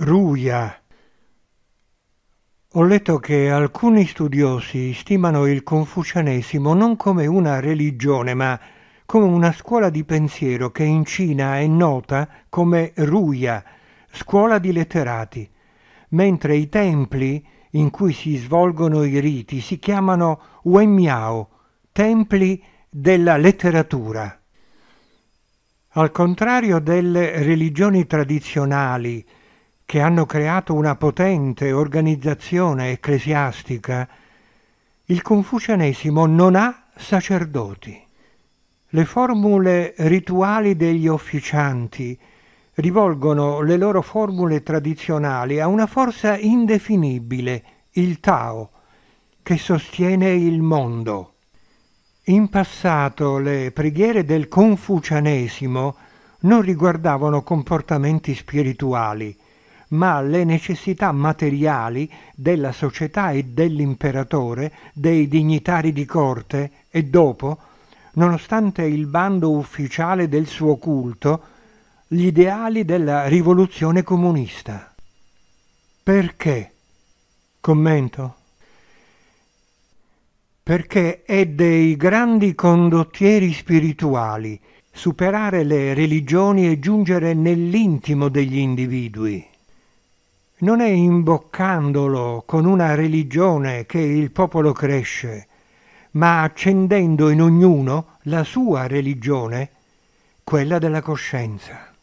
Ruia. Ho letto che alcuni studiosi stimano il confucianesimo non come una religione, ma come una scuola di pensiero che in Cina è nota come Ruia, scuola di letterati, mentre i templi in cui si svolgono i riti si chiamano Wenmiao, templi della letteratura. Al contrario delle religioni tradizionali, che hanno creato una potente organizzazione ecclesiastica, il confucianesimo non ha sacerdoti. Le formule rituali degli officianti rivolgono le loro formule tradizionali a una forza indefinibile, il Tao, che sostiene il mondo. In passato le preghiere del confucianesimo non riguardavano comportamenti spirituali, ma le necessità materiali della società e dell'imperatore, dei dignitari di corte e dopo, nonostante il bando ufficiale del suo culto, gli ideali della rivoluzione comunista. Perché? Commento. Perché è dei grandi condottieri spirituali superare le religioni e giungere nell'intimo degli individui non è imboccandolo con una religione che il popolo cresce, ma accendendo in ognuno la sua religione, quella della coscienza.